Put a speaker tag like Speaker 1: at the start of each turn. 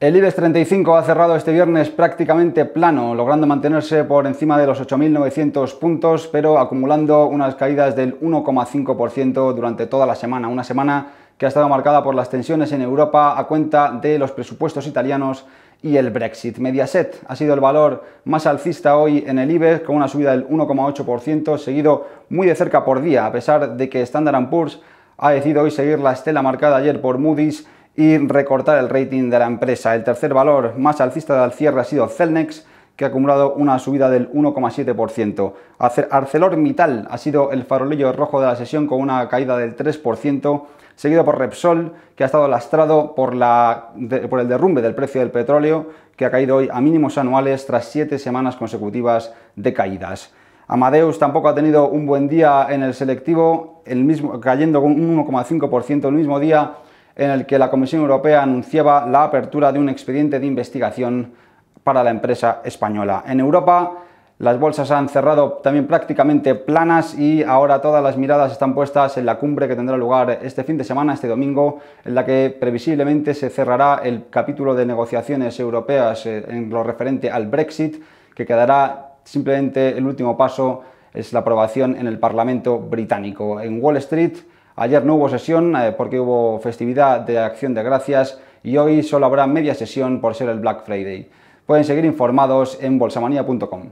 Speaker 1: El IBEX 35 ha cerrado este viernes prácticamente plano, logrando mantenerse por encima de los 8.900 puntos, pero acumulando unas caídas del 1,5% durante toda la semana. Una semana que ha estado marcada por las tensiones en Europa a cuenta de los presupuestos italianos y el Brexit. Mediaset ha sido el valor más alcista hoy en el IBEX, con una subida del 1,8%, seguido muy de cerca por día, a pesar de que Standard Poor's ha decidido hoy seguir la estela marcada ayer por Moody's y recortar el rating de la empresa. El tercer valor más alcista del cierre ha sido Celnex, que ha acumulado una subida del 1,7%. ArcelorMittal ha sido el farolillo rojo de la sesión con una caída del 3%, seguido por Repsol, que ha estado lastrado por, la, por el derrumbe del precio del petróleo, que ha caído hoy a mínimos anuales tras siete semanas consecutivas de caídas. Amadeus tampoco ha tenido un buen día en el selectivo, el mismo, cayendo con un 1,5% el mismo día en el que la Comisión Europea anunciaba la apertura de un expediente de investigación para la empresa española. En Europa, las bolsas han cerrado también prácticamente planas y ahora todas las miradas están puestas en la cumbre que tendrá lugar este fin de semana, este domingo, en la que previsiblemente se cerrará el capítulo de negociaciones europeas eh, en lo referente al Brexit, que quedará simplemente el último paso, es la aprobación en el Parlamento británico. En Wall Street, Ayer no hubo sesión eh, porque hubo festividad de acción de gracias y hoy solo habrá media sesión por ser el Black Friday. Pueden seguir informados en bolsamanía.com.